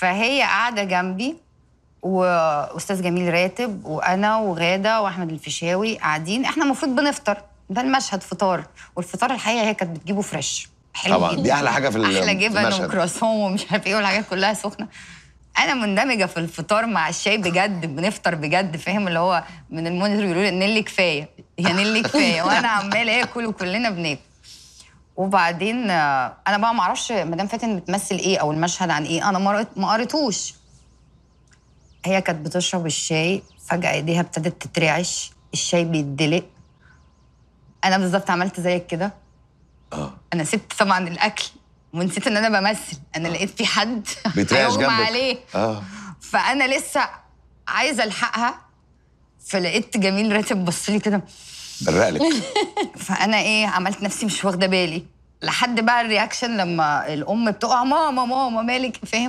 فهي قاعده جنبي واستاذ جميل راتب وانا وغاده واحمد الفيشاوي قاعدين احنا المفروض بنفطر ده المشهد فطار والفطار الحقيقه هي كانت بتجيبه فريش حلو طبعا دي احلى حاجه في احلى جبن وكراسون ومش عارف ايه والحاجات كلها سخنه انا مندمجه في الفطار مع الشاي بجد بنفطر بجد فاهم اللي هو من المونيتور بيقولوا لي نيلي كفايه يا نيلي كفايه وانا عماله اكل وكلنا بناكل وبعدين آه، انا بقى ما اعرفش مدام فاتن بتمثل ايه او المشهد عن ايه انا ما قريتوش هي كانت بتشرب الشاي فجاه ايديها ابتدت تترعش الشاي بيتدلق انا بالظبط عملت زيك كده اه انا سبت طبعا الاكل ونسيت ان انا بمثل انا آه. لقيت في حد بيترعش جنبك عليه اه فانا لسه عايزه الحقها فلقيت جميل راتب بص لي كده برقلك فانا ايه عملت نفسي مش واخده بالي لحد بقى الرياكشن لما الام بتقع ماما ماما مالك فاهم